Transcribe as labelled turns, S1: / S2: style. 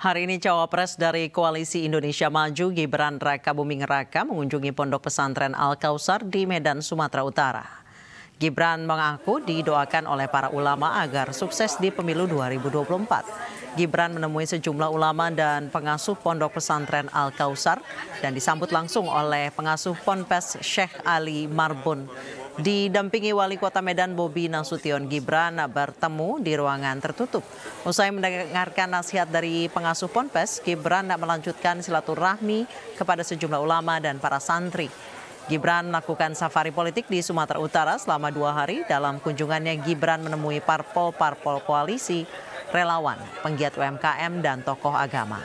S1: Hari ini cawapres dari Koalisi Indonesia Maju Gibran Raka Buming Raka mengunjungi Pondok Pesantren Al-Kausar di Medan, Sumatera Utara. Gibran mengaku didoakan oleh para ulama agar sukses di pemilu 2024. Gibran menemui sejumlah ulama dan pengasuh Pondok Pesantren Al-Kausar dan disambut langsung oleh pengasuh Ponpes Syekh Ali Marbun. Didampingi Wali Kota Medan Bobi Nasution Gibran bertemu di ruangan tertutup. Usai mendengarkan nasihat dari pengasuh Ponpes, Gibran melanjutkan silaturahmi kepada sejumlah ulama dan para santri. Gibran melakukan safari politik di Sumatera Utara selama dua hari. Dalam kunjungannya, Gibran menemui parpol-parpol koalisi, relawan, penggiat UMKM, dan tokoh agama.